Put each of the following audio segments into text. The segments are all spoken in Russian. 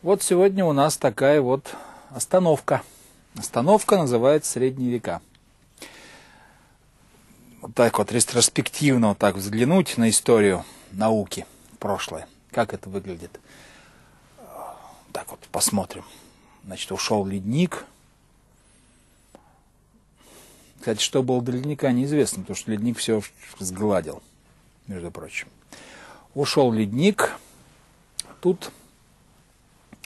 Вот сегодня у нас такая вот остановка. Остановка называется «Средние века». Вот так вот ретроспективно вот так взглянуть на историю науки, прошлое. Как это выглядит? Так вот посмотрим. Значит, ушел ледник. Кстати, что было до ледника, неизвестно, потому что ледник все сгладил, между прочим. Ушел ледник. Тут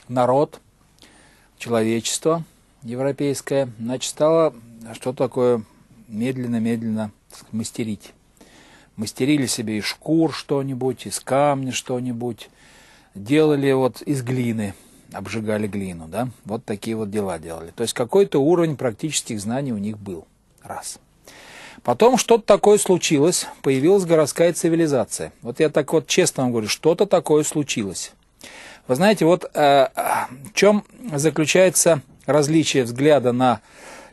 народ, человечество европейское, значит, стало что такое медленно-медленно мастерить. Мастерили себе из шкур что-нибудь, из камня что-нибудь, делали вот из глины, обжигали глину, да, вот такие вот дела делали. То есть какой-то уровень практических знаний у них был, раз. Потом что-то такое случилось, появилась городская цивилизация. Вот я так вот честно вам говорю, что-то такое случилось. Вы знаете, вот э, в чем заключается различие взгляда на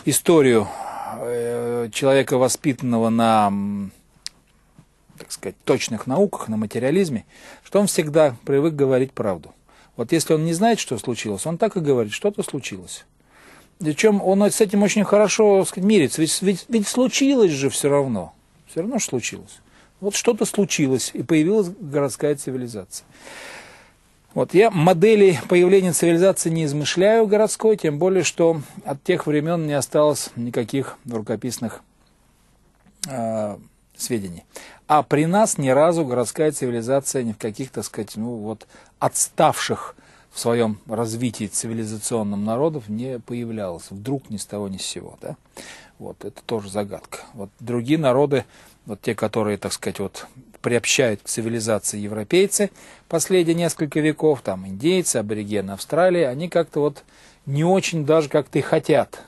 историю э, человека, воспитанного на, так сказать, точных науках, на материализме, что он всегда привык говорить правду. Вот если он не знает, что случилось, он так и говорит, что-то случилось. Причем он с этим очень хорошо сказать, мирится, ведь, ведь, ведь случилось же все равно, все равно же случилось. Вот что-то случилось, и появилась городская цивилизация. Вот, я модели появления цивилизации не измышляю городской, тем более, что от тех времен не осталось никаких рукописных э, сведений. А при нас ни разу городская цивилизация ни в каких, так сказать, ну вот отставших в своем развитии цивилизационном народов не появлялась. Вдруг ни с того ни с сего. Да? Вот, это тоже загадка. Вот другие народы, вот те, которые, так сказать, вот приобщают к цивилизации европейцы последние несколько веков, там индейцы, аборигены Австралии, они как-то вот не очень даже как-то и хотят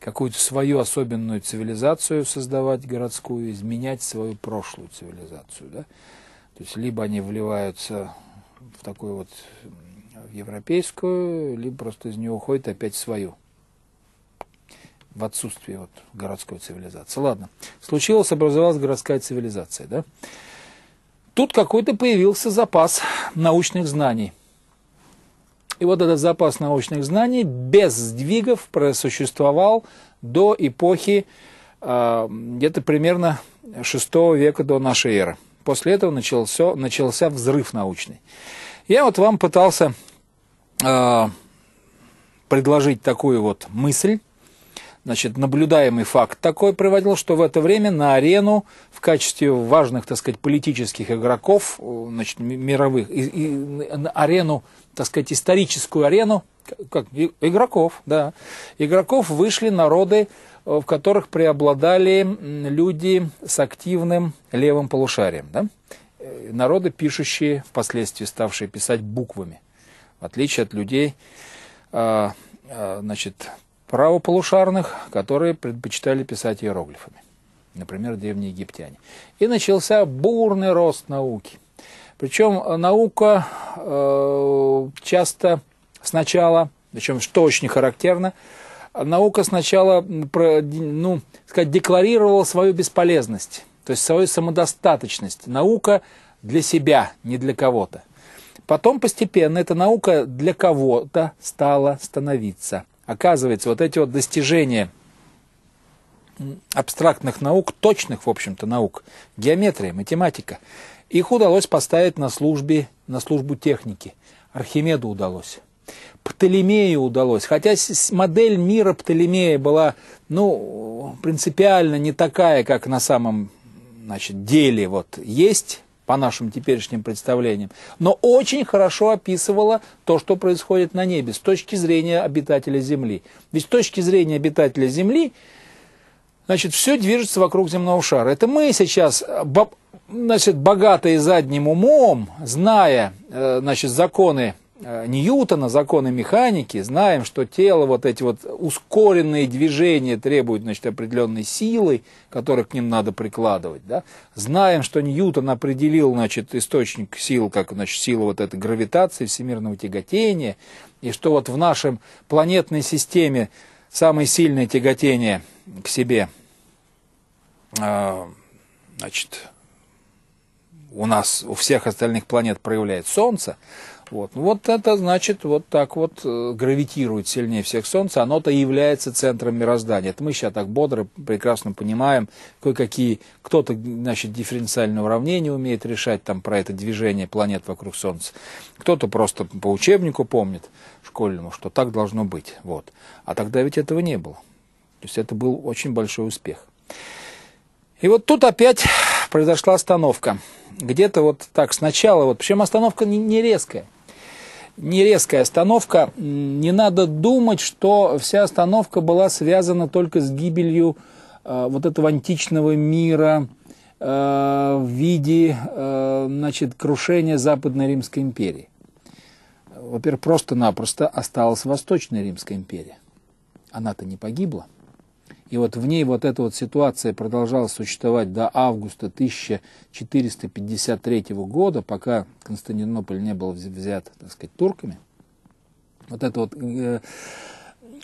какую-то свою особенную цивилизацию создавать городскую, изменять свою прошлую цивилизацию. Да? То есть либо они вливаются в такую вот в европейскую, либо просто из нее уходят опять в свою в отсутствии вот городской цивилизации. Ладно, случилось, образовалась городская цивилизация, да? Тут какой-то появился запас научных знаний. И вот этот запас научных знаний без сдвигов просуществовал до эпохи э, где-то примерно 6 века до нашей эры. После этого начался, начался взрыв научный. Я вот вам пытался э, предложить такую вот мысль, Значит, наблюдаемый факт такой приводил, что в это время на арену в качестве важных, так сказать, политических игроков, э, значит, мировых, и, и, на арену, так сказать, историческую арену, как, игроков, да, игроков вышли народы, э, в которых преобладали люди с активным левым полушарием, да? Э, народы, пишущие, впоследствии ставшие писать буквами, в отличие от людей, а, а, значит, правополушарных, которые предпочитали писать иероглифами, например, древние египтяне. И начался бурный рост науки. Причем наука э, часто сначала, причем что очень характерно, наука сначала ну, сказать, декларировала свою бесполезность, то есть свою самодостаточность. Наука для себя, не для кого-то. Потом постепенно эта наука для кого-то стала становиться – Оказывается, вот эти вот достижения абстрактных наук, точных, в общем-то, наук, геометрия, математика, их удалось поставить на, службе, на службу техники. Архимеду удалось. Птолемею удалось. Хотя модель мира Птолемея была ну, принципиально не такая, как на самом значит, деле вот есть по нашим теперешним представлениям, но очень хорошо описывала то, что происходит на небе с точки зрения обитателя Земли. Ведь с точки зрения обитателя Земли, значит, все движется вокруг земного шара. Это мы сейчас, э, значит, богатые задним умом, зная, э, значит, законы Э, Ньютона, законы механики, знаем, что тело, вот эти вот ускоренные движения требуют значит, определенной силы, которую к ним надо прикладывать. Да? Знаем, что Ньютон определил значит, источник сил, как значит, сила вот этой гравитации, всемирного тяготения, и что вот в нашем планетной системе самое сильное тяготение к себе э, значит, у нас, у всех остальных планет проявляет Солнце, вот. вот это значит, вот так вот э, гравитирует сильнее всех Солнце, оно-то является центром мироздания. Это мы сейчас так бодро, прекрасно понимаем, кое-какие, кто-то, значит, дифференциальное уравнение умеет решать там про это движение планет вокруг Солнца, кто-то просто по учебнику помнит школьному, что так должно быть, вот. А тогда ведь этого не было. То есть это был очень большой успех. И вот тут опять произошла остановка. Где-то вот так сначала, вот, причем остановка не, не резкая не резкая остановка. Не надо думать, что вся остановка была связана только с гибелью э, вот этого античного мира э, в виде э, значит, крушения Западной Римской империи. Во-первых, просто-напросто осталась Восточная Римская империя. Она-то не погибла. И вот в ней вот эта вот ситуация продолжала существовать до августа 1453 года, пока Константинополь не был взят, так сказать, турками. Вот эта вот э,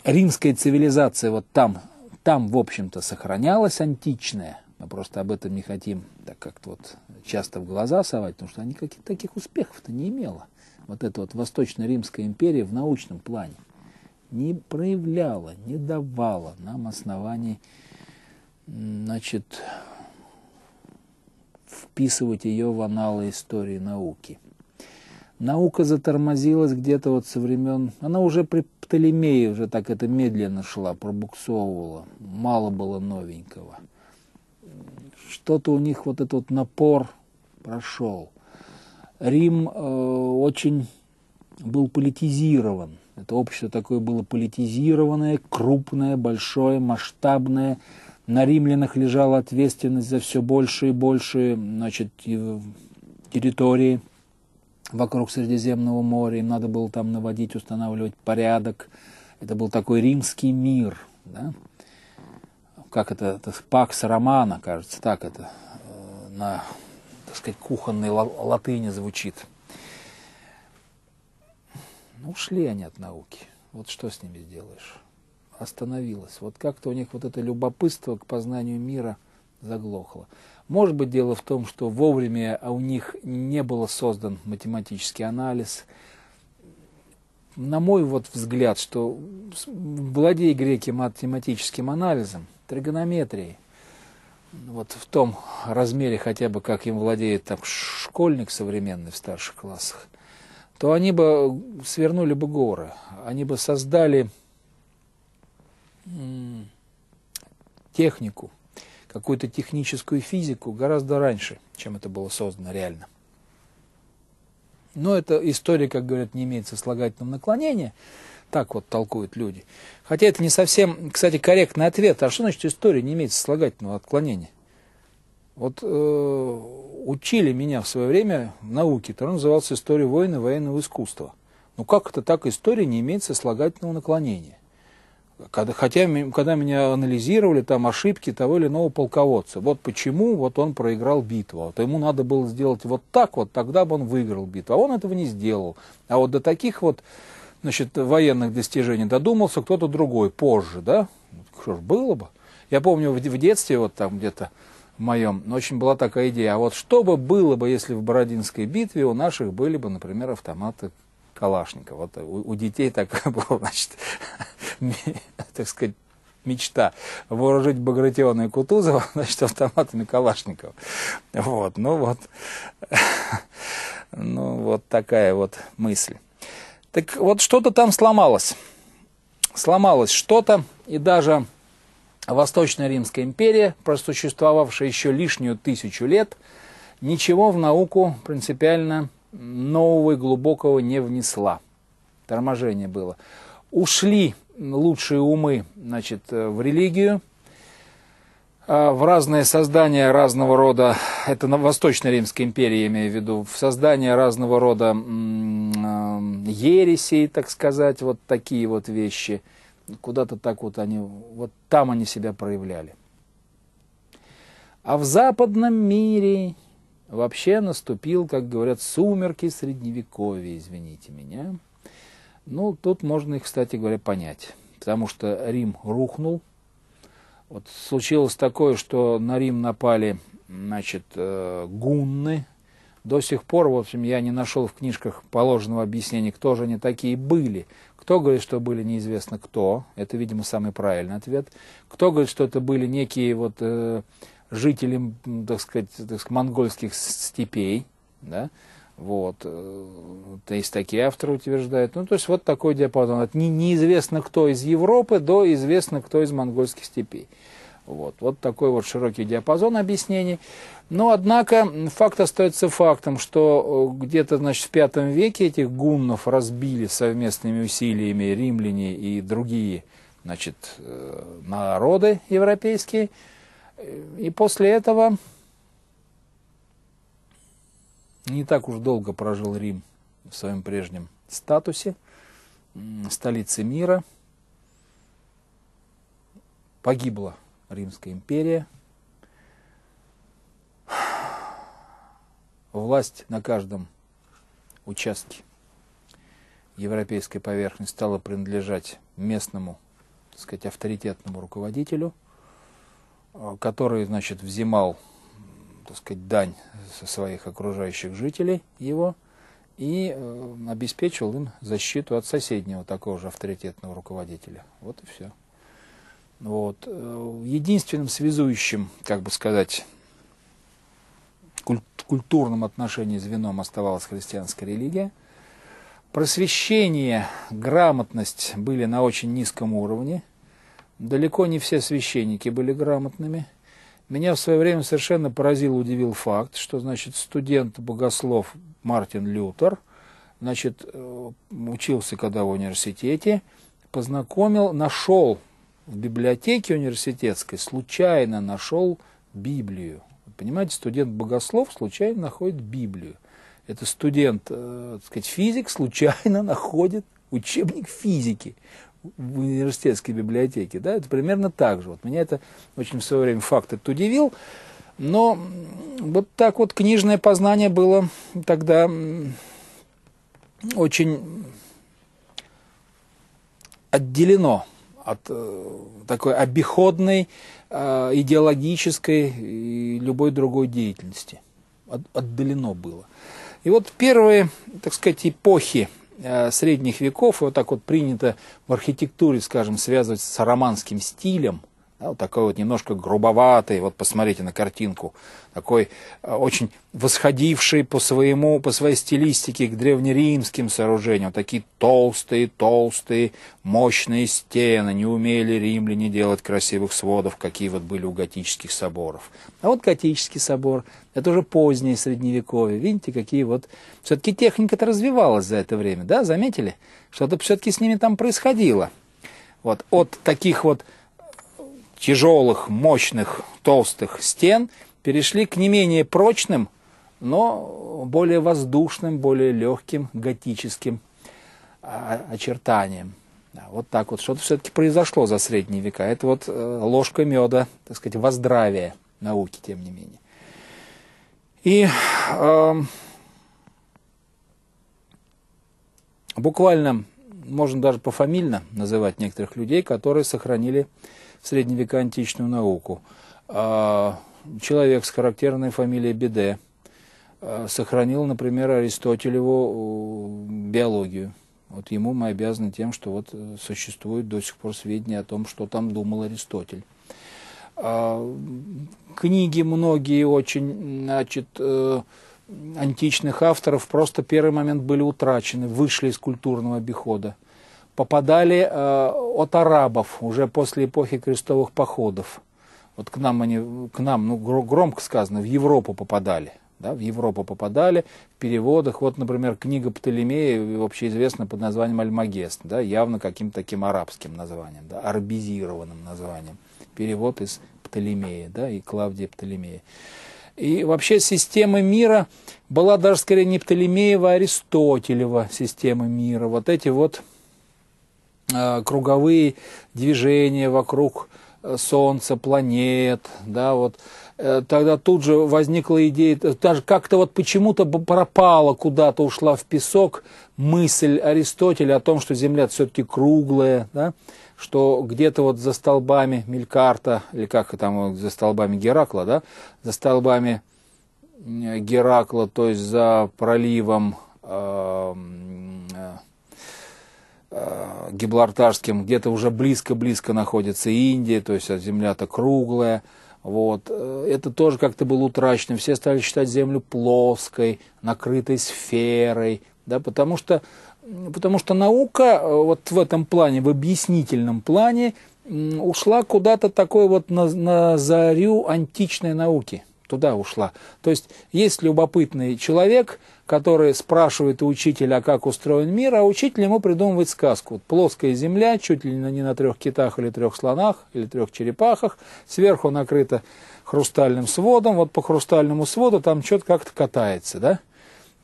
римская цивилизация вот там, там, в общем-то, сохранялась античная. Мы просто об этом не хотим так как-то вот часто в глаза совать, потому что она никаких таких успехов-то не имела. Вот эта вот Восточно-Римская империя в научном плане не проявляла, не давала нам оснований значит, вписывать ее в аналы истории науки. Наука затормозилась где-то вот со времен... Она уже при Птолемее уже так это медленно шла, пробуксовывала. Мало было новенького. Что-то у них вот этот вот напор прошел. Рим э, очень был политизирован. Это общество такое было политизированное, крупное, большое, масштабное. На римлянах лежала ответственность за все больше и больше значит, территории вокруг Средиземного моря. Им надо было там наводить, устанавливать порядок. Это был такой римский мир. Да? Как это, это пакс романа, кажется, так это э, на так сказать, кухонной латыни звучит. Ну, ушли они от науки. Вот что с ними сделаешь? Остановилось. Вот как-то у них вот это любопытство к познанию мира заглохло. Может быть, дело в том, что вовремя у них не был создан математический анализ. На мой вот взгляд, что владея греки математическим анализом, тригонометрией, вот в том размере хотя бы, как им владеет там школьник современный в старших классах – то они бы свернули бы горы, они бы создали технику, какую-то техническую физику гораздо раньше, чем это было создано реально. Но эта история, как говорят, не имеет сослагательного наклонения. Так вот толкуют люди. Хотя это не совсем, кстати, корректный ответ. А что значит история не имеет сослагательного отклонения? Вот э, учили меня в свое время науке, который назывался «История войны военного искусства». Ну как это так, история не имеет сослагательного наклонения? Когда, хотя, когда меня анализировали, там ошибки того или иного полководца. Вот почему вот он проиграл битву. А вот ему надо было сделать вот так, вот тогда бы он выиграл битву. А он этого не сделал. А вот до таких вот значит, военных достижений додумался кто-то другой позже, да? Что ж, было бы. Я помню в, в детстве вот там где-то моем. Ну, Очень была такая идея. А вот что бы было бы, если в Бородинской битве у наших были бы, например, автоматы Калашникова. Вот у, у детей такая была, значит, так сказать, мечта вооружить Багратиона и Кутузова, значит, автоматами Калашникова. Вот, ну вот, ну вот такая вот мысль. Так вот что-то там сломалось. Сломалось что-то, и даже Восточная Римская империя, просуществовавшая еще лишнюю тысячу лет, ничего в науку принципиально нового и глубокого не внесла. Торможение было. Ушли лучшие умы значит, в религию, а, в разное создание разного рода, это на Восточной Римской империи, имею в виду, в создание разного рода а, ересей, так сказать, вот такие вот вещи – Куда-то так вот они, вот там они себя проявляли. А в западном мире вообще наступил, как говорят, сумерки средневековья, извините меня. Ну, тут можно их, кстати говоря, понять. Потому что Рим рухнул. Вот случилось такое, что на Рим напали, значит, э, гунны. До сих пор, в общем, я не нашел в книжках положенного объяснения, кто же они такие были. Кто говорит, что были неизвестно кто, это, видимо, самый правильный ответ. Кто говорит, что это были некие вот э, жители, так сказать, так сказать, монгольских степей, да, вот, э, то есть такие авторы утверждают. Ну, то есть вот такой диапазон. От не, неизвестно кто из Европы до известно кто из монгольских степей. Вот, вот такой вот широкий диапазон объяснений. Но, однако, факт остается фактом, что э, где-то, значит, в V веке этих гуннов разбили совместными усилиями римляне и другие, значит, э, народы европейские. И после этого не так уж долго прожил Рим в своем прежнем статусе, столице мира. Погибло Римская империя. Власть на каждом участке европейской поверхности стала принадлежать местному, так сказать, авторитетному руководителю, э, который, значит, взимал, так сказать, дань со своих окружающих жителей его и э, обеспечивал им защиту от соседнего такого же авторитетного руководителя. Вот и все. Вот. Э, единственным связующим, как бы сказать, куль культурном отношении звеном оставалась христианская религия. Просвещение, грамотность были на очень низком уровне. Далеко не все священники были грамотными. Меня в свое время совершенно поразил, удивил факт, что, значит, студент-богослов Мартин Лютер, значит, э, учился когда в университете, познакомил, нашел в библиотеке университетской случайно нашел Библию. Понимаете, студент-богослов случайно находит Библию. Это студент, э, так сказать, физик случайно находит учебник физики в университетской библиотеке. Да? Это примерно так же. Вот меня это очень в свое время факт это удивил. Но вот так вот книжное познание было тогда очень отделено от э, такой обиходной, э, идеологической и любой другой деятельности. От, отдалено было. И вот первые, так сказать, эпохи э, средних веков, вот так вот принято в архитектуре, скажем, связывать с романским стилем – да, вот такой вот немножко грубоватый, вот посмотрите на картинку, такой э, очень восходивший по, своему, по своей стилистике к древнеримским сооружениям. Вот такие толстые, толстые, мощные стены. Не умели римляне делать красивых сводов, какие вот были у готических соборов. А вот готический собор, это уже позднее средневековье. Видите, какие вот... Все-таки техника-то развивалась за это время, да, заметили? Что-то все-таки с ними там происходило. Вот от таких вот тяжелых, мощных, толстых стен перешли к не менее прочным, но более воздушным, более легким готическим а, очертаниям. Вот так вот что-то все-таки произошло за средние века. Это вот э, ложка меда, так сказать, воздравия науки, тем не менее. И э, буквально, можно даже пофамильно называть некоторых людей, которые сохранили в средние античную науку. А, человек с характерной фамилией Беде а, сохранил, например, Аристотелеву э, биологию. Вот ему мы обязаны тем, что вот э, существует до сих пор сведения о том, что там думал Аристотель. А, книги многие очень, значит, э, античных авторов просто первый момент были утрачены, вышли из культурного обихода попадали э, от арабов уже после эпохи крестовых походов. Вот к нам они, к нам, ну громко сказано, в Европу попадали. Да, в Европу попадали в переводах. Вот, например, книга Птолемея вообще известна под названием «Альмагест», да, явно каким-то таким арабским названием, да, арбизированным названием. Перевод из Птолемея да, и Клавдия Птолемея. И вообще система мира была даже скорее не Птолемеева, а Аристотелева система мира. Вот эти вот Э, круговые движения вокруг э, Солнца, планет, да, вот, э, тогда тут же возникла идея, даже как-то вот почему-то пропала куда-то, ушла в песок мысль Аристотеля о том, что Земля все-таки круглая, да, что где-то вот за столбами Мелькарта, или как там, за столбами Геракла, да, за столбами Геракла, то есть за проливом э, Э, гибралтарским, где-то уже близко-близко находится Индия, то есть земля-то круглая. Вот. Э, это тоже как-то было утрачено. Все стали считать Землю плоской, накрытой сферой, да, потому что потому что наука э, вот в этом плане, в объяснительном плане, ушла куда-то такой вот на, на зарю античной науки. Туда ушла. То есть есть любопытный человек, который спрашивает у учителя, как устроен мир, а учитель ему придумывает сказку. Вот плоская земля, чуть ли не на трех китах или трех слонах, или трех черепахах, сверху накрыта хрустальным сводом, вот по хрустальному своду там что-то как-то катается, да?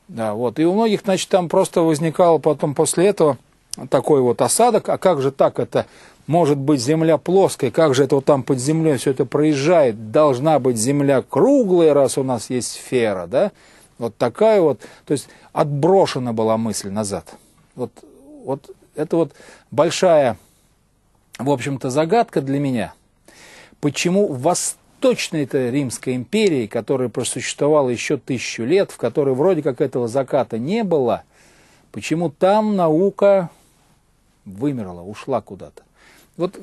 Да, вот. И у многих, значит, там просто возникал потом после этого такой вот осадок, а как же так это может быть земля плоская, как же это вот там под землей все это проезжает, должна быть земля круглая, раз у нас есть сфера, да? Вот такая вот, то есть отброшена была мысль назад. Вот, вот это вот большая, в общем-то, загадка для меня. Почему восточной-то Римской империи, которая просуществовала еще тысячу лет, в которой вроде как этого заката не было, почему там наука вымерла, ушла куда-то? Вот,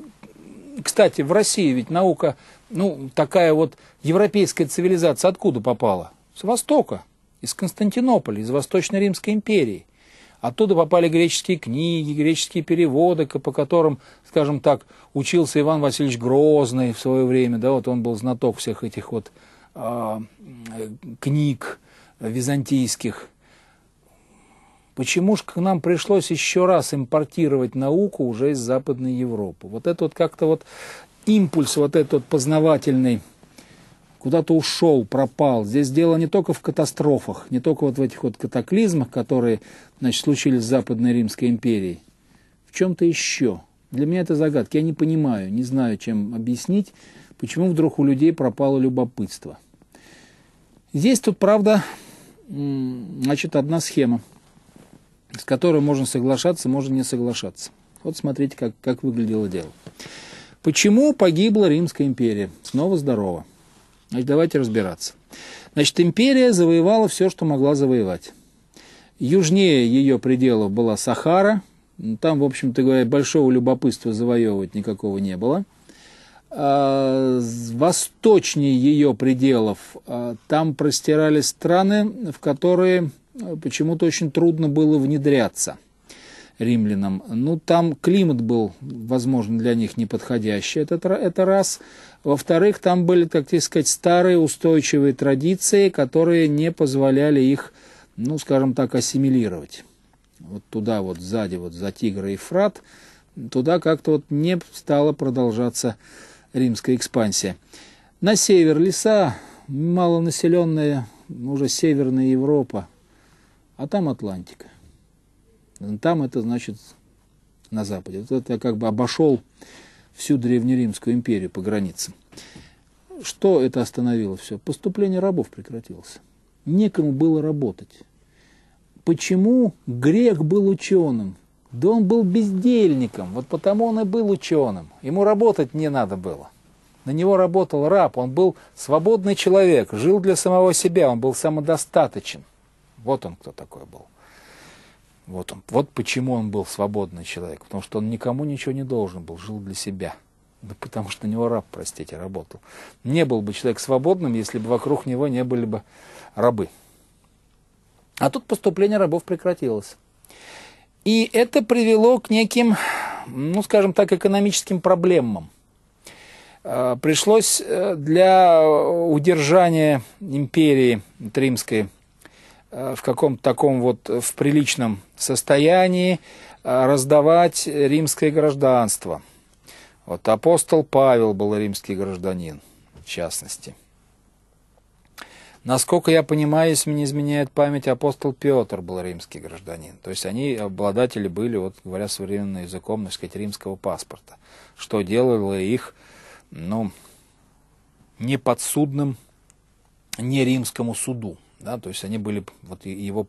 кстати, в России ведь наука, ну, такая вот европейская цивилизация откуда попала? С Востока из Константинополя, из Восточной Римской империи. Оттуда попали греческие книги, греческие переводы, по которым, скажем так, учился Иван Васильевич Грозный в свое время, да, вот он был знаток всех этих вот э, книг византийских. Почему же к нам пришлось еще раз импортировать науку уже из Западной Европы? Вот это вот как-то вот импульс, вот этот вот познавательный куда-то ушел, пропал. Здесь дело не только в катастрофах, не только вот в этих вот катаклизмах, которые, значит, случились в Западной Римской империи. В чем-то еще. Для меня это загадка. Я не понимаю, не знаю, чем объяснить, почему вдруг у людей пропало любопытство. Здесь тут, правда, значит, одна схема, с которой можно соглашаться, можно не соглашаться. Вот смотрите, как, как выглядело дело. Почему погибла Римская империя? Снова здорово. Значит, давайте разбираться. Значит, империя завоевала все, что могла завоевать. Южнее ее пределов была Сахара. Там, в общем-то говоря, большого любопытства завоевывать никакого не было. А восточнее ее пределов а, там простирались страны, в которые а, почему-то очень трудно было внедряться – римлянам. Ну, там климат был, возможно, для них неподходящий, это, это раз. Во-вторых, там были, как сказать, старые устойчивые традиции, которые не позволяли их, ну, скажем так, ассимилировать. Вот туда вот сзади, вот за Тигра и Ефрат, туда как-то вот не стала продолжаться римская экспансия. На север леса, малонаселенная уже Северная Европа, а там Атлантика. Там это значит на Западе. это я как бы обошел всю Древнеримскую империю по границам. Что это остановило все? Поступление рабов прекратилось. Некому было работать. Почему грек был ученым? Да он был бездельником, вот потому он и был ученым. Ему работать не надо было. На него работал раб, он был свободный человек, жил для самого себя, он был самодостаточен. Вот он кто такой был. Вот, он, вот почему он был свободный человек, потому что он никому ничего не должен был, жил для себя. Да потому что на него раб, простите, работал. Не был бы человек свободным, если бы вокруг него не были бы рабы. А тут поступление рабов прекратилось. И это привело к неким, ну скажем так, экономическим проблемам. Э, пришлось э, для удержания империи Римской Э, в каком-то таком вот э, в приличном состоянии э, раздавать римское гражданство. Вот апостол Павел был римский гражданин, в частности. Насколько я понимаю, если мне изменяет память, апостол Петр был римский гражданин. То есть они обладатели были, вот говоря современным языком, так сказать, римского паспорта, что делало их, ну, неподсудным не римскому суду да, то есть они были, вот его,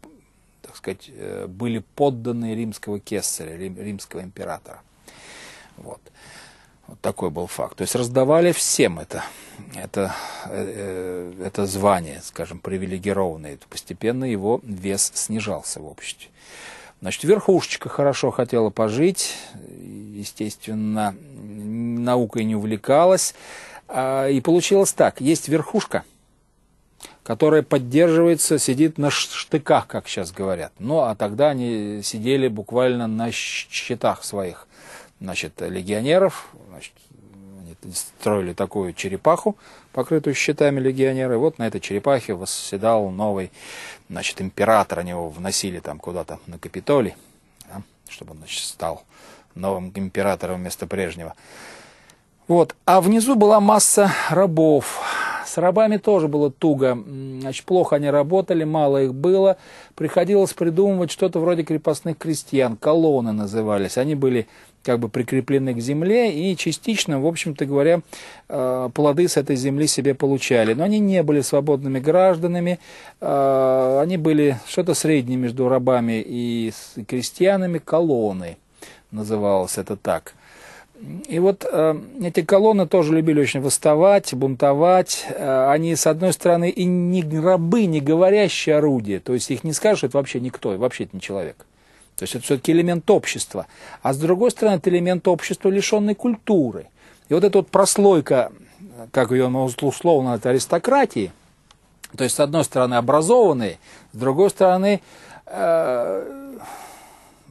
так сказать, э, были подданные римского кесаря, римского императора. Вот. Вот такой был факт. То есть раздавали всем это, это, э, э, это звание, скажем, привилегированное. Постепенно его вес снижался в обществе. Значит, верхушечка хорошо хотела пожить, естественно, наукой не увлекалась. А, и получилось так, есть верхушка – которая поддерживается, сидит на штыках, как сейчас говорят. Ну, а тогда они сидели буквально на щитах своих, значит, легионеров, значит, они строили такую черепаху, покрытую щитами легионеры. Вот на этой черепахе восседал новый, значит, император. Они его вносили там куда-то на Капитолий, да, чтобы он, значит, стал новым императором вместо прежнего. Вот. А внизу была масса рабов, с рабами тоже было туго. Значит, плохо они работали, мало их было. Приходилось придумывать что-то вроде крепостных крестьян. Колонны назывались. Они были как бы прикреплены к земле и частично, в общем-то говоря, э, плоды с этой земли себе получали. Но они не были свободными гражданами, э, они были что-то среднее между рабами и крестьянами, колонны называлось это так. И вот э, эти колонны тоже любили очень восставать, бунтовать. Э, они, с одной стороны, и не рабы, не говорящие орудия. То есть их не скажешь, это вообще никто, и вообще это не человек. То есть это все-таки элемент общества. А с другой стороны, это элемент общества, лишенный культуры. И вот эта вот прослойка, как ее ну, условно, это аристократии, то есть с одной стороны образованные, с другой стороны, э,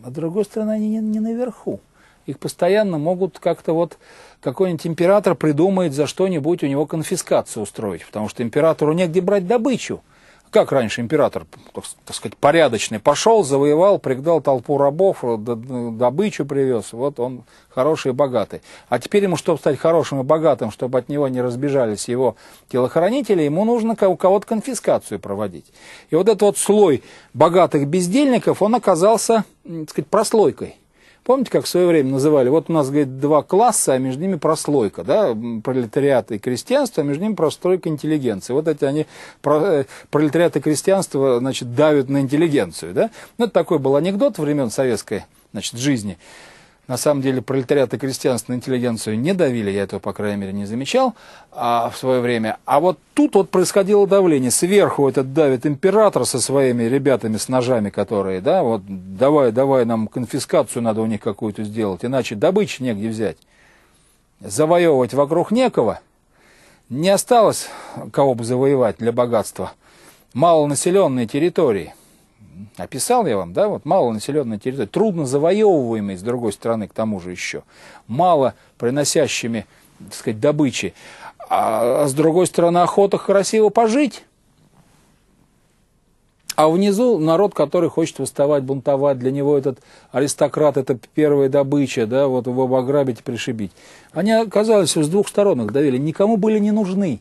а с другой стороны они не, не наверху. Их постоянно могут как-то вот какой-нибудь император придумает за что-нибудь у него конфискацию устроить, потому что императору негде брать добычу. Как раньше император, так сказать, порядочный, пошел, завоевал, пригнал толпу рабов, э, добычу привез, вот он хороший и богатый. А теперь ему, чтобы стать хорошим и богатым, чтобы от него не разбежались его телохранители, ему нужно у кого-то конфискацию проводить. И вот этот вот слой богатых бездельников, он оказался, так сказать, прослойкой. Помните, как в свое время называли? Вот у нас, говорит, два класса, а между ними прослойка, да, пролетариат и крестьянство, а между ними прослойка интеллигенции. Вот эти они, э, пролетариат и крестьянство, значит, давят на интеллигенцию, да. Ну, это такой был анекдот времен советской, значит, жизни на самом деле пролетариат и крестьянство на интеллигенцию не давили, я этого, по крайней мере, не замечал а, в свое время. А вот тут вот происходило давление. Сверху этот давит император со своими ребятами с ножами, которые, да, вот давай, давай, нам конфискацию надо у них какую-то сделать, иначе добычи негде взять. Завоевывать вокруг некого. Не осталось кого бы завоевать для богатства. Малонаселенные территории – описал я вам, да, вот малонаселенная территория, трудно завоевываемые с другой стороны, к тому же еще, мало приносящими, так сказать, добычи, а, а с другой стороны охота красиво пожить. А внизу народ, который хочет выставать, бунтовать, для него этот аристократ, это первая добыча, да, вот его ограбить и пришибить. Они оказались с двух сторон их давили, никому были не нужны.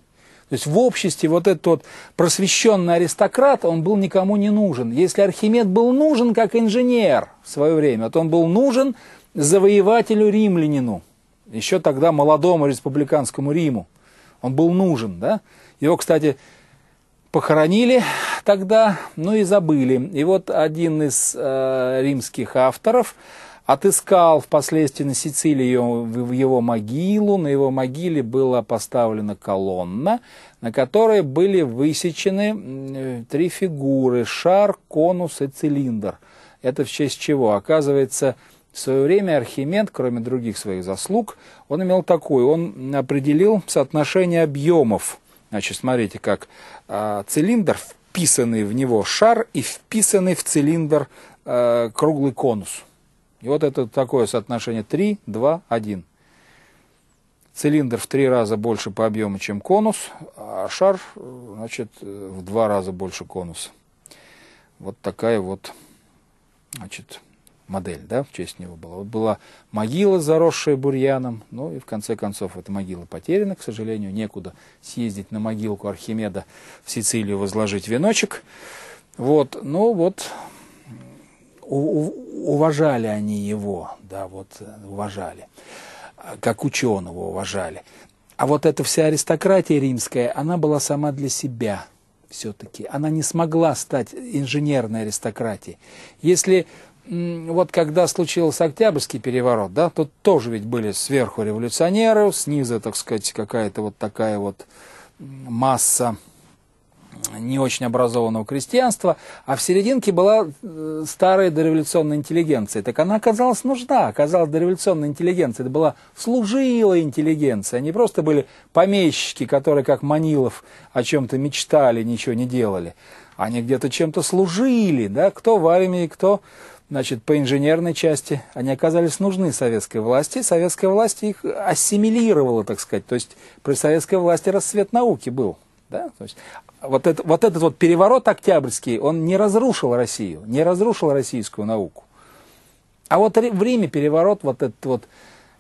То есть в обществе вот этот вот просвещенный аристократ, он был никому не нужен. Если Архимед был нужен как инженер в свое время, то он был нужен завоевателю римлянину, еще тогда молодому республиканскому Риму. Он был нужен, да? Его, кстати, похоронили тогда, ну и забыли. И вот один из э, римских авторов – отыскал впоследствии на Сицилии его могилу. На его могиле была поставлена колонна, на которой были высечены э, три фигуры – шар, конус и цилиндр. Это в честь чего? Оказывается, в свое время Архимед, кроме других своих заслуг, он имел такой, он определил соотношение объемов. Значит, смотрите, как а, цилиндр, вписанный в него шар и вписанный в цилиндр э, круглый конус. И вот это такое соотношение 3, 2, 1. Цилиндр в три раза больше по объему, чем конус, а шар, значит, в два раза больше конуса. Вот такая вот, значит, модель, да, в честь него была. Вот была могила, заросшая бурьяном, ну и в конце концов эта могила потеряна, к сожалению, некуда съездить на могилку Архимеда в Сицилию возложить веночек. Вот, ну вот уважали они его, да, вот уважали, как ученого уважали. А вот эта вся аристократия римская, она была сама для себя все-таки. Она не смогла стать инженерной аристократией. Если вот когда случился Октябрьский переворот, да, тут тоже ведь были сверху революционеры, снизу, так сказать, какая-то вот такая вот масса не очень образованного крестьянства, а в серединке была э, старая дореволюционная интеллигенция. Так она оказалась нужна, оказалась дореволюционная интеллигенция. Это была служила интеллигенция. Они просто были помещики, которые, как Манилов, о чем-то мечтали, ничего не делали. Они где-то чем-то служили, да, кто в армии, кто значит, по инженерной части, они оказались нужны советской власти, советская власть их ассимилировала, так сказать, то есть при советской власти расцвет науки был. Да? То есть, вот, это, вот этот вот переворот октябрьский, он не разрушил Россию, не разрушил российскую науку. А вот в Риме переворот, вот этот вот,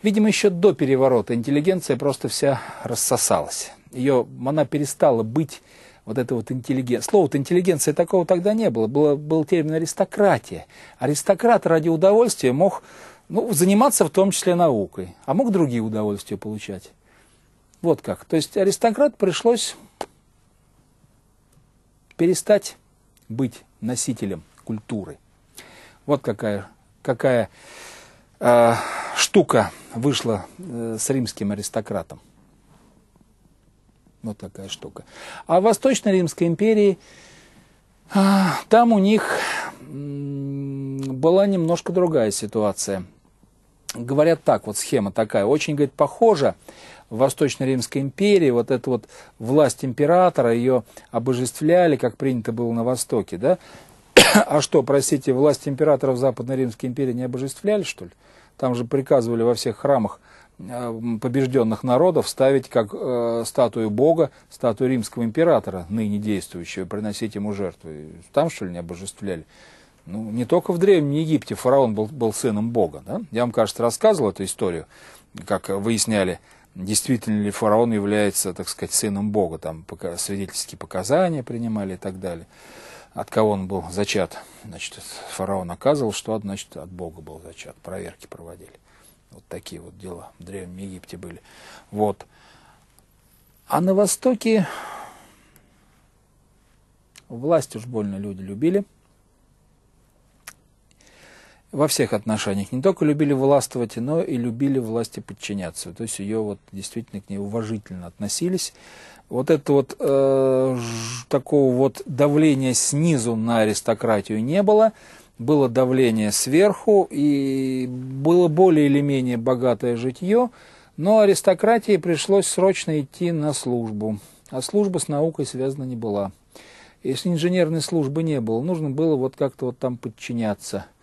видимо, еще до переворота интеллигенция просто вся рассосалась. Ее, она перестала быть вот это вот интеллигенция. Слово-то интеллигенция такого тогда не было. было. Был термин аристократия. Аристократ ради удовольствия мог ну, заниматься в том числе наукой, а мог другие удовольствия получать. Вот как. То есть аристократ пришлось перестать быть носителем культуры. Вот какая, какая э, штука вышла э, с римским аристократом. Вот такая штука. А в Восточной Римской империи э, там у них э, была немножко другая ситуация говорят так, вот схема такая, очень, говорит, похожа в Восточно-Римской империи, вот эта вот власть императора, ее обожествляли, как принято было на Востоке, да? А что, простите, власть императора в Западной Римской империи не обожествляли, что ли? Там же приказывали во всех храмах э, побежденных народов ставить как э, статую Бога, статую римского императора, ныне действующего, приносить ему жертвы. Там, что ли, не обожествляли? Ну, не только в Древнем Египте фараон был, был сыном Бога. Да? Я вам, кажется, рассказывал эту историю, как выясняли, действительно ли фараон является, так сказать, сыном Бога. Там свидетельские показания принимали и так далее. От кого он был зачат? Значит, фараон оказывал, что значит, от Бога был зачат. Проверки проводили. Вот такие вот дела в Древнем Египте были. Вот. А на Востоке власть уж больно люди любили – во всех отношениях. Не только любили властвовать, но и любили власти подчиняться. То есть ее вот действительно к ней уважительно относились. Вот это вот э, такого вот давления снизу на аристократию не было. Было давление сверху и было более или менее богатое житье. Но аристократии пришлось срочно идти на службу. А служба с наукой связана не была. Если инженерной службы не было, нужно было вот как-то вот там подчиняться –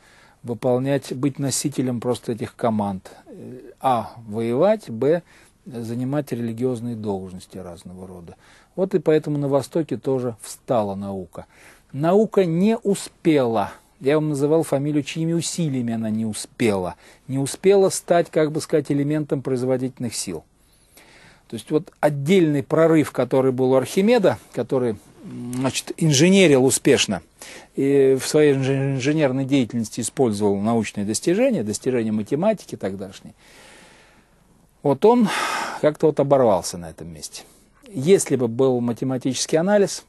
выполнять, быть носителем просто этих команд. Э, а. Воевать. Б. Занимать религиозные должности разного рода. Вот и поэтому на Востоке тоже встала наука. Наука не успела. Я вам называл фамилию, чьими усилиями она не успела. Не успела стать, как бы сказать, элементом производительных сил. То есть вот отдельный прорыв, который был у Архимеда, который значит, инженерил успешно, и в своей инженерной деятельности использовал научные достижения, достижения математики тогдашней, вот он как-то вот оборвался на этом месте. Если бы был математический анализ,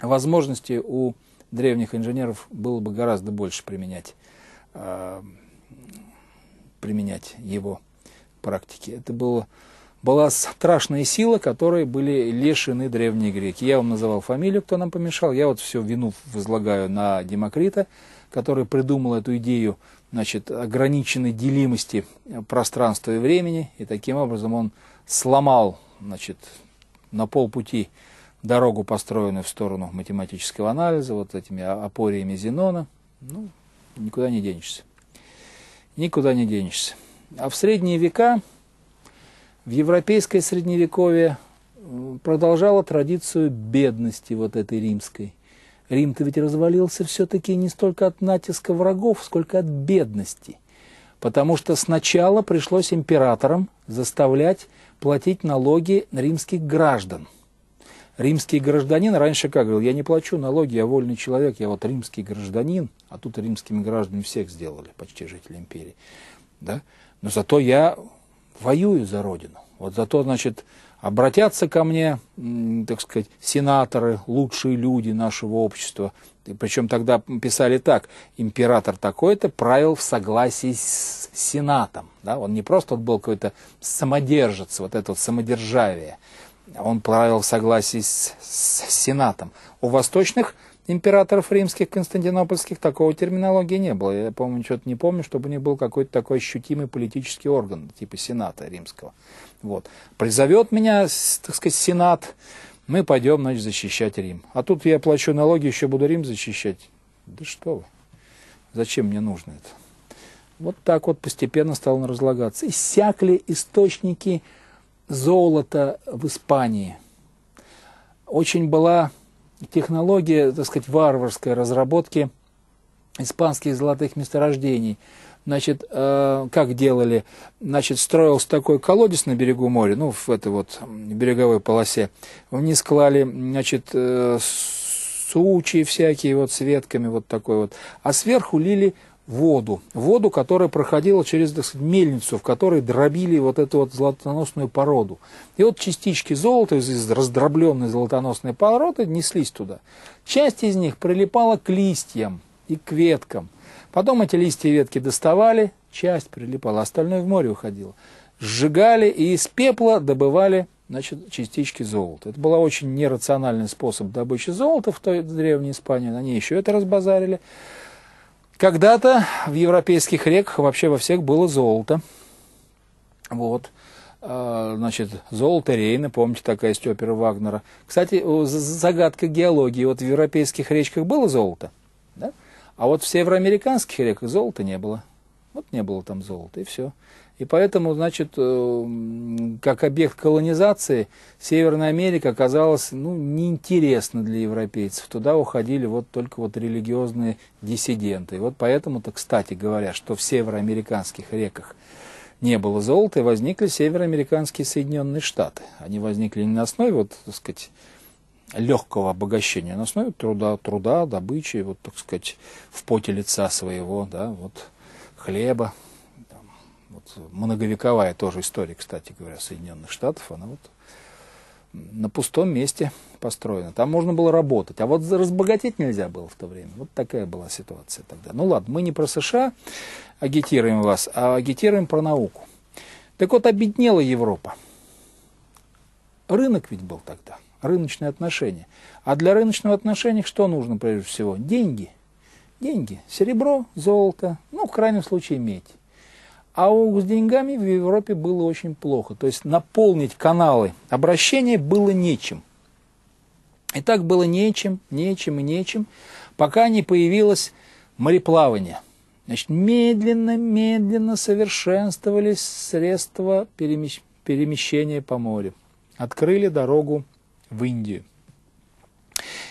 возможности у древних инженеров было бы гораздо больше применять, э, применять его практике. Это было была страшная сила, которой были лишены древние греки. Я вам называл фамилию, кто нам помешал. Я вот всю вину возлагаю на Демокрита, который придумал эту идею значит, ограниченной делимости пространства и времени. И таким образом он сломал значит, на полпути дорогу, построенную в сторону математического анализа, вот этими а, опориями Зенона. Ну, никуда не денешься. Никуда не денешься. А в средние века в европейское средневековье продолжала традицию бедности вот этой римской. Рим-то ведь развалился все-таки не столько от натиска врагов, сколько от бедности. Потому что сначала пришлось императорам заставлять платить налоги римских граждан. Римский гражданин раньше как говорил, я не плачу налоги, я вольный человек, я вот римский гражданин, а тут римскими гражданами всех сделали, почти жители империи. Да? Но зато я воюю за Родину. Вот зато, значит, обратятся ко мне, так сказать, сенаторы, лучшие люди нашего общества. И причем тогда писали так, император такой-то правил в согласии с сенатом. Да? Он не просто он был какой-то самодержец, вот это вот самодержавие. Он правил в согласии с, с сенатом. У восточных – императоров римских, константинопольских такого терминологии не было. Я, помню, что-то не помню, чтобы у них был какой-то такой ощутимый политический орган, типа Сената римского. Вот. Призовет меня, так сказать, Сенат, мы пойдем, значит, защищать Рим. А тут я плачу налоги, еще буду Рим защищать. Да что вы, зачем мне нужно это? Вот так вот постепенно стал он разлагаться. Иссякли источники золота в Испании. Очень была технология, так сказать, варварской разработки испанских золотых месторождений. Значит, э, как делали? Значит, строился такой колодец на берегу моря, ну, в этой вот береговой полосе. Вниз клали, значит, э, сучи всякие вот с ветками вот такой вот. А сверху лили воду. Воду, которая проходила через так сказать, мельницу, в которой дробили вот эту вот золотоносную породу. И вот частички золота из раздробленной золотоносной породы неслись туда. Часть из них прилипала к листьям и к веткам. Потом эти листья и ветки доставали, часть прилипала, остальное в море уходило. Сжигали и из пепла добывали значит, частички золота. Это был очень нерациональный способ добычи золота в той древней Испании. Они еще это разбазарили. Когда-то в европейских реках вообще во всех было золото. Вот. А, значит, золото Рейна, помните, такая из опера Вагнера. Кстати, загадка геологии. Вот в европейских речках было золото, да? а вот в североамериканских реках золота не было. Вот не было там золота, и все. И поэтому, значит, э, как объект колонизации, Северная Америка оказалась ну, неинтересна для европейцев. Туда уходили вот только вот религиозные диссиденты. И вот поэтому-то, кстати говоря, что в североамериканских реках не было золота, и возникли североамериканские Соединенные Штаты. Они возникли не на основе, вот, так сказать, легкого обогащения, а на основе труда, труда, добычи, вот, так сказать, в поте лица своего, да, вот, хлеба, многовековая тоже история, кстати говоря, Соединенных Штатов, она вот на пустом месте построена. Там можно было работать, а вот разбогатеть нельзя было в то время. Вот такая была ситуация тогда. Ну ладно, мы не про США агитируем вас, а агитируем про науку. Так вот, обеднела Европа. Рынок ведь был тогда, рыночные отношения. А для рыночного отношения что нужно прежде всего? Деньги. Деньги. Серебро, золото, ну, в крайнем случае, медь. А у, с деньгами в Европе было очень плохо. То есть наполнить каналы обращения было нечем. И так было нечем, нечем и нечем, пока не появилось мореплавание. Значит, медленно-медленно совершенствовались средства перемещения по морю. Открыли дорогу в Индию.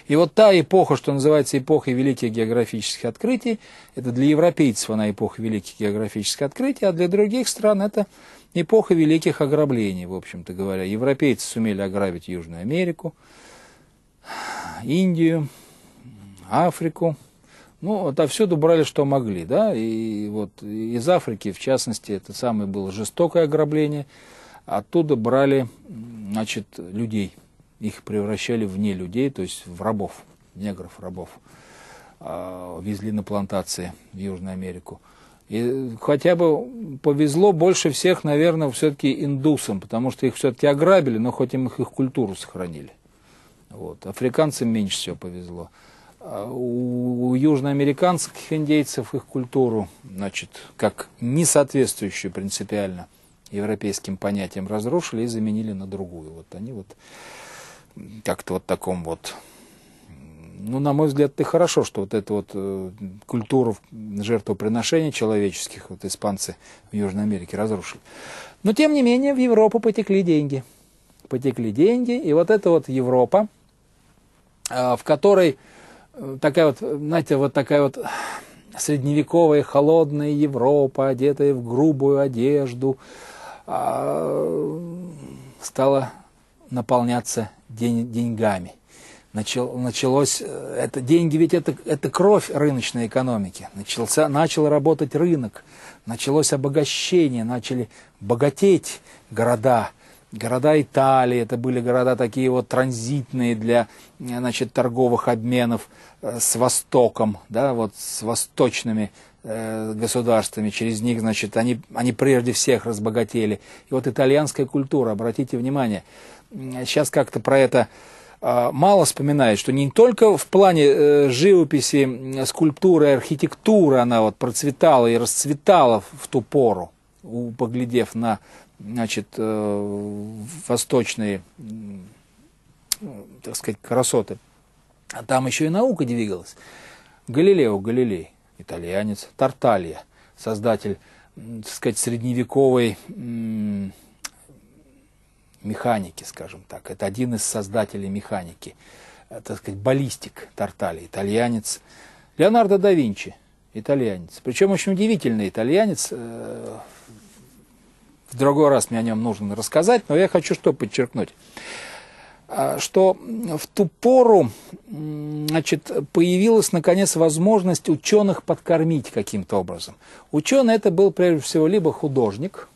И вот та эпоха, что называется эпохой великих географических открытий, это для европейцев она эпоха великих географических открытий, а для других стран это эпоха великих ограблений, в общем-то говоря. Европейцы сумели ограбить Южную Америку, Индию, Африку. Ну, отовсюду брали, что могли, да, и вот из Африки, в частности, это самое было жестокое ограбление, оттуда брали, значит, людей – их превращали в не людей, то есть в рабов, негров, рабов. А, везли на плантации в Южную Америку. И хотя бы повезло больше всех, наверное, все-таки индусам, потому что их все-таки ограбили, но хоть им их, их культуру сохранили. Вот. Африканцам меньше всего повезло. А у, у южноамериканских индейцев их культуру, значит, как не соответствующую принципиально европейским понятиям разрушили и заменили на другую. Вот они вот как-то вот таком вот... Ну, на мой взгляд, ты хорошо, что вот эту вот э, культуру жертвоприношений человеческих вот испанцы в Южной Америке разрушили. Но, тем не менее, в Европу потекли деньги. Потекли деньги, и вот эта вот Европа, э, в которой э, такая вот, знаете, вот такая вот средневековая холодная Европа, одетая в грубую одежду, а, стала наполняться день, деньгами. Начал, началось, э, это деньги ведь это, это кровь рыночной экономики. Начался, начал работать рынок, началось обогащение, начали богатеть города. Города Италии, это были города такие вот транзитные для э, значит, торговых обменов э, с Востоком, да, вот с восточными государствами, через них, значит, они, они прежде всех разбогатели. И вот итальянская культура, обратите внимание, сейчас как-то про это а, мало вспоминает, что не только в плане э, живописи, скульптуры, архитектуры она вот процветала и расцветала в ту пору, поглядев на значит, э, восточные, э, так сказать, красоты. А там еще и наука двигалась. Галилео Галилей, итальянец, Тарталья, создатель, так сказать, средневековой механики, скажем так. Это один из создателей механики, э, так сказать, баллистик Тартали, итальянец. Леонардо да Винчи, итальянец. Причем очень удивительный итальянец. Э, в другой раз мне о нем нужно рассказать, но я хочу что подчеркнуть а, что в ту пору значит, появилась, наконец, возможность ученых подкормить каким-то образом. Ученый это был, прежде всего, либо художник,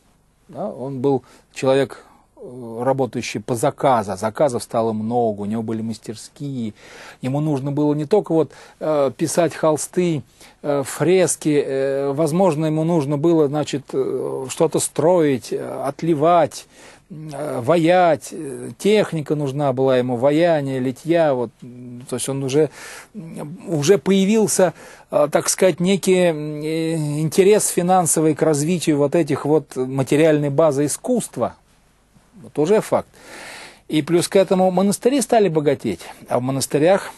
да, он был человек Э, работающий по заказу. А заказов стало много, у него были мастерские. Ему нужно было не только вот э, писать холсты, э, фрески, возможно, ему нужно было, значит, что-то строить, отливать, ваять, техника нужна была ему, ваяние, литья, вот, то есть он уже, уже появился, так сказать, некий интерес финансовый к развитию вот этих вот материальной базы искусства, это ну, уже факт. И плюс к этому монастыри стали богатеть, а в монастырях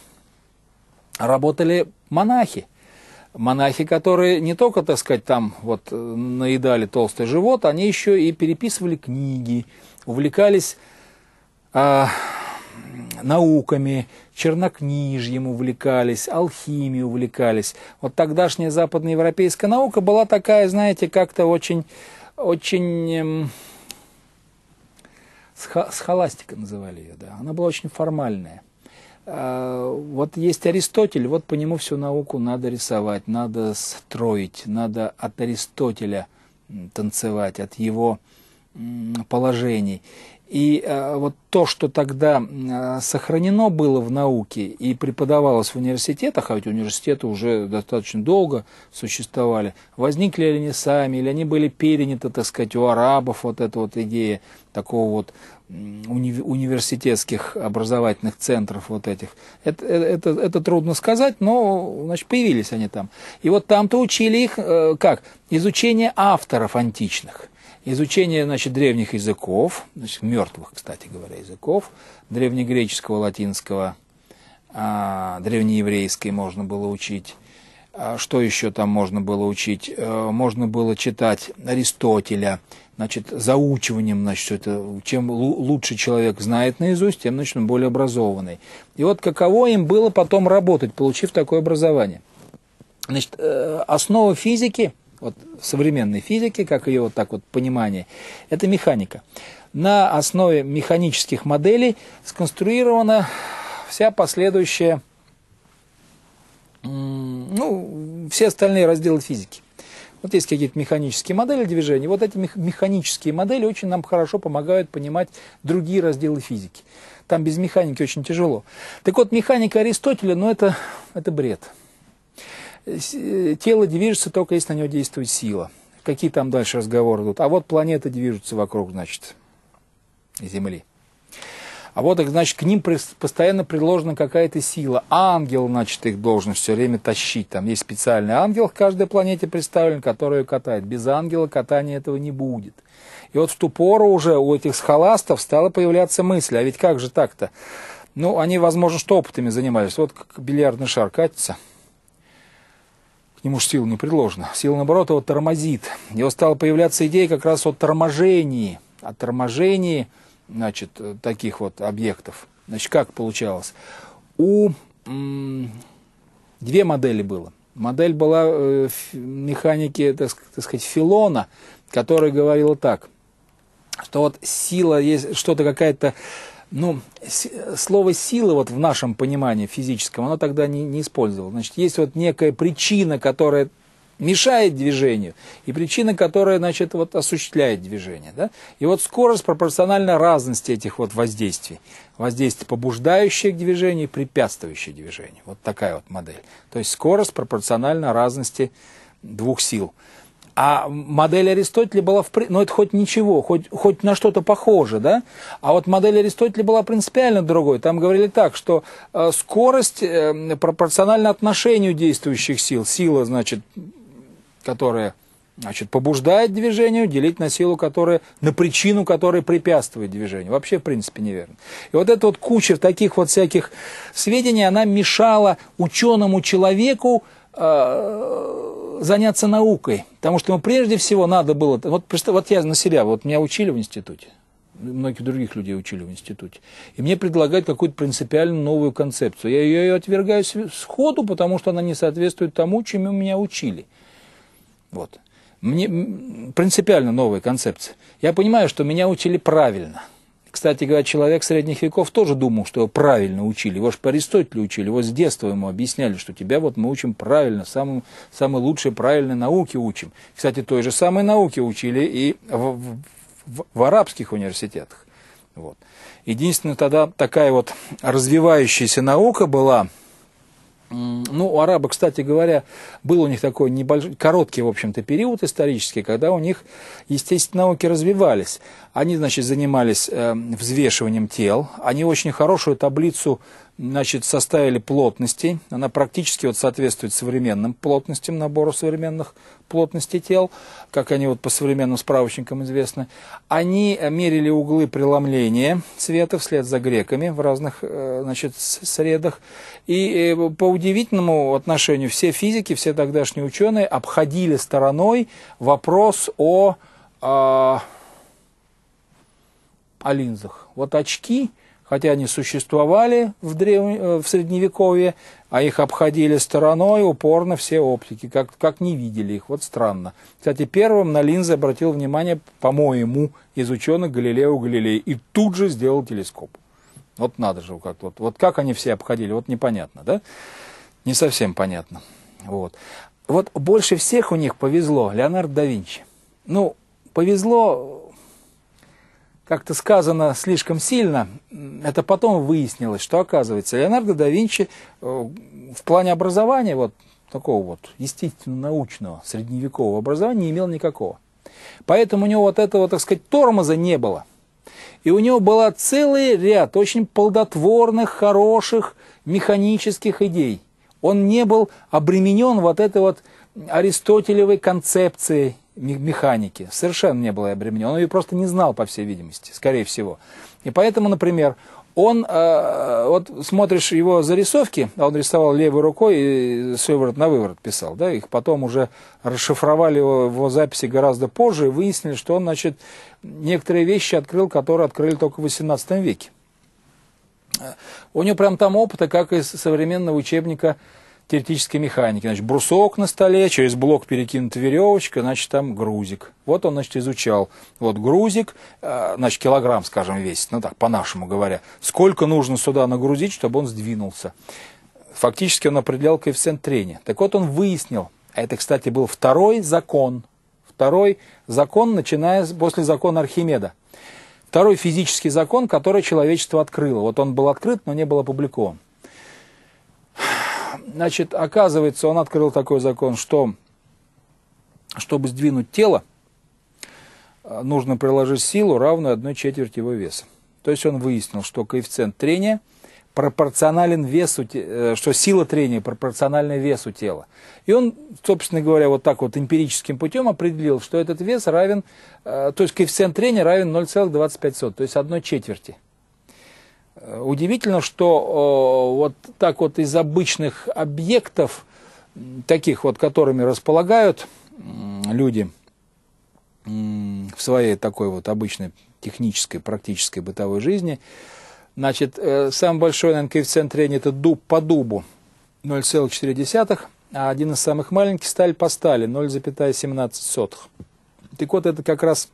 работали монахи. Монахи, которые не только, так сказать, там вот э, наедали толстый живот, они еще и переписывали книги, увлекались а, науками, чернокнижьем увлекались, алхимией увлекались. Вот тогдашняя западноевропейская наука была такая, знаете, как-то очень, очень эм, с схоластика называли ее, да. Она была очень формальная. А, вот есть Аристотель, вот по нему всю науку надо рисовать, надо строить, надо от Аристотеля танцевать, от его положений. И э, вот то, что тогда э, сохранено было в науке и преподавалось в университетах, а ведь университеты уже достаточно долго существовали, возникли ли они сами, или они были переняты, так сказать, у арабов, вот эта вот идея такого вот уни университетских образовательных центров вот этих. Это, э, это, это трудно сказать, но значит, появились они там. И вот там-то учили их как? Изучение авторов античных. Изучение значит, древних языков, значит, мертвых, кстати говоря, языков, древнегреческого, латинского, а, древнееврейской можно было учить. А что еще там можно было учить? А, можно было читать Аристотеля, значит, заучиванием, значит, это, чем лучше человек знает наизусть, тем, значит, он более образованный. И вот каково им было потом работать, получив такое образование? Значит, э, основа физики – вот, современной физики, как ее вот так вот понимание, это механика. На основе механических моделей сконструирована вся последующая, ну, все остальные разделы физики. Вот есть какие-то механические модели движения. Вот эти механические модели очень нам хорошо помогают понимать другие разделы физики. Там без механики очень тяжело. Так вот, механика Аристотеля, ну это, это бред. Э, тело движется только если на него действует сила. Какие там дальше разговоры идут? А вот планеты движутся вокруг, значит, Земли. А вот, значит, к ним постоянно приложена какая-то сила. Ангел, значит, их должен все время тащить. Там есть специальный ангел в каждой планете представлен, который ее катает. Без ангела катания этого не будет. И вот в ту пору уже у этих схоластов стала появляться мысль, а ведь как же так-то? Ну, они, возможно, что опытами занимались. Вот как бильярдный шар катится – нему же сил не ну, предложено. Сила, наоборот, его тормозит. Его стала появляться идея как раз о торможении, о торможении, значит, э, таких вот объектов. Значит, как получалось? У две модели было. Модель была в э, механике, так, сказать, Филона, который говорил так, что вот сила есть что-то какая-то ну, слово «сила» вот в нашем понимании физическом, оно тогда не, не использовало. Значит, есть вот некая причина, которая мешает движению, и причина, которая, значит, вот осуществляет движение. Да? И вот скорость пропорциональна разности этих вот воздействий. Воздействие, побуждающее к движению и препятствующее движению. Вот такая вот модель. То есть скорость пропорциональна разности двух сил. А модель Аристотеля была, в, ну это хоть ничего, хоть, хоть на что-то похоже, да? А вот модель Аристотеля была принципиально другой. Там говорили так, что э, скорость э, пропорциональна отношению действующих сил. Сила, значит, которая значит, побуждает движению, делить на силу, которая, на причину, которая препятствует движению. Вообще, в принципе, неверно. И вот эта вот куча таких вот всяких сведений, она мешала ученому человеку э, заняться наукой, потому что ему прежде всего надо было... Вот, вот я на себя, вот меня учили в институте, многих других людей учили в институте, и мне предлагают какую-то принципиально новую концепцию. Я ее, ее отвергаю сходу, потому что она не соответствует тому, чему меня учили. Вот. Мне принципиально новая концепция. Я понимаю, что меня учили правильно – кстати говоря, человек средних веков тоже думал, что его правильно учили. Его же по Аристотелю учили, его с детства ему объясняли, что тебя вот мы учим правильно, самым, самой лучшей правильной науки учим. Кстати, той же самой науки учили и в, в, в арабских университетах. Вот. Единственное, тогда такая вот развивающаяся наука была – ну, у арабов, кстати говоря, был у них такой небольшой, короткий, в общем-то, период исторический, когда у них, естественно, науки развивались. Они, значит, занимались э, взвешиванием тел. Они очень хорошую таблицу значит, составили плотности. Она практически вот соответствует современным плотностям, набору современных плотностей тел, как они вот по современным справочникам известны. Они мерили углы преломления цвета вслед за греками в разных э, значит, средах. И э, по удивительному отношению все физики, все тогдашние ученые обходили стороной вопрос о, о, а, о линзах. Вот очки – хотя они существовали в, древ... Э, в Средневековье, а их обходили стороной упорно все оптики, как, как не видели их, вот странно. Кстати, первым на линзы обратил внимание, по-моему, из ученых Галилео Галилей, и тут же сделал телескоп. Вот надо же, как, вот, вот как они все обходили, вот непонятно, да? Не совсем понятно. Вот. вот больше всех у них повезло Леонардо да Винчи. Ну, повезло как-то сказано слишком сильно, это потом выяснилось, что оказывается, Леонардо да Винчи э, в плане образования, вот такого вот естественно-научного, средневекового образования не имел никакого. Поэтому у него вот этого, так сказать, тормоза не было. И у него был целый ряд очень плодотворных, хороших, механических идей. Он не был обременен вот этой вот аристотелевой концепцией, механики. Совершенно не был обременен. Он ее просто не знал, по всей видимости, скорее всего. И поэтому, например, он, э, вот смотришь его зарисовки, а он рисовал левой рукой и с выворот на выворот писал, да, их потом уже расшифровали его, его записи гораздо позже и выяснили, что он, значит, некоторые вещи открыл, которые открыли только в 18 веке. Э, у него прям там опыта, как из современного учебника теоретической механики. Значит, брусок на столе, через блок перекинута веревочка, значит, там грузик. Вот он, значит, изучал. Вот грузик, э, значит, килограмм, скажем, весит, ну так, по-нашему говоря. Сколько нужно сюда нагрузить, чтобы он сдвинулся? Фактически он определял коэффициент трения. Так вот, он выяснил, а это, кстати, был второй закон, второй закон, начиная с, после закона Архимеда. Второй физический закон, который человечество открыло. Вот он был открыт, но не был опубликован. Значит, оказывается, он открыл такой закон, что чтобы сдвинуть тело, э, нужно приложить силу, равную одной четверти его веса. То есть он выяснил, что коэффициент трения пропорционален весу, э, что сила трения пропорциональна весу тела. И он, собственно говоря, вот так вот эмпирическим путем определил, что этот вес равен, э, то есть коэффициент трения равен 0,25, то есть одной четверти. Э, удивительно, что э, вот так вот из обычных объектов, таких вот, которыми располагают люди в своей такой вот обычной технической, практической бытовой жизни, значит, э, самый большой, наверное, коэффициент трения – это дуб по дубу 0,4, а один из самых маленьких – сталь по стали 0,17. Так вот, это как раз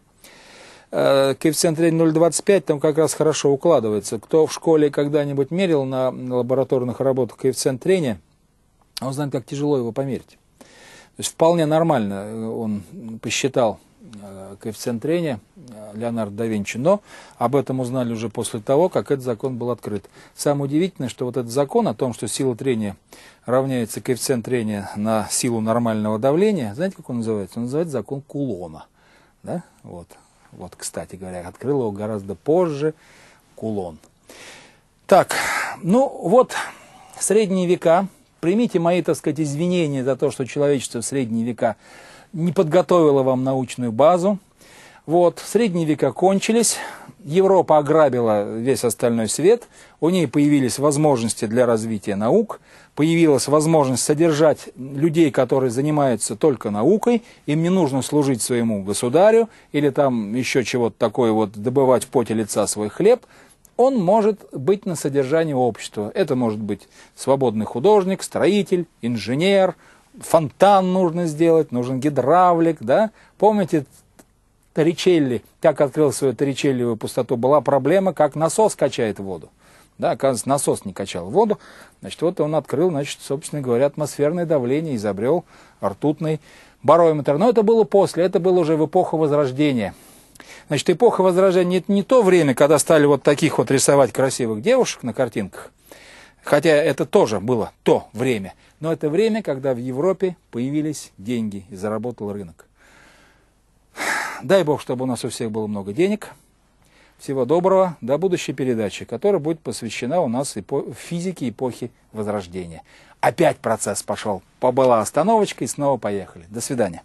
Э, Киев-центре 0,25 там как раз хорошо укладывается. Кто в школе когда-нибудь мерил на лабораторных работах коэффициент трения, он знает, как тяжело его померить. То есть вполне нормально э, он посчитал э, коэффициент трения Леонардо да Винчи, но об этом узнали уже после того, как этот закон был открыт. Самое удивительное, что вот этот закон о том, что сила трения равняется коэффициент трения на силу нормального давления, знаете, как он называется? Он называется закон Кулона. Да? Вот. Вот, кстати говоря, открыл его гораздо позже Кулон. Так, ну вот, средние века. Примите мои, так сказать, извинения за то, что человечество в средние века не подготовило вам научную базу, вот, средние века кончились, Европа ограбила весь остальной свет, у ней появились возможности для развития наук, появилась возможность содержать людей, которые занимаются только наукой, им не нужно служить своему государю или там еще чего-то такое вот добывать в поте лица свой хлеб, он может быть на содержании общества. Это может быть свободный художник, строитель, инженер, фонтан нужно сделать, нужен гидравлик, да? Помните Торричелли, как открыл свою торричелливую пустоту, была проблема, как насос качает воду. Да, оказывается, насос не качал воду. Значит, вот он открыл, значит, собственно говоря, атмосферное давление, изобрел ртутный барометр. Но это было после, это было уже в эпоху Возрождения. Значит, эпоха Возрождения – это не то время, когда стали вот таких вот рисовать красивых девушек на картинках. Хотя это тоже было то время. Но это время, когда в Европе появились деньги и заработал рынок. Дай Бог, чтобы у нас у всех было много денег. Всего доброго. До будущей передачи, которая будет посвящена у нас эпо- физике эпохи Возрождения. Опять процесс пошел. Побыла остановочка и снова поехали. До свидания.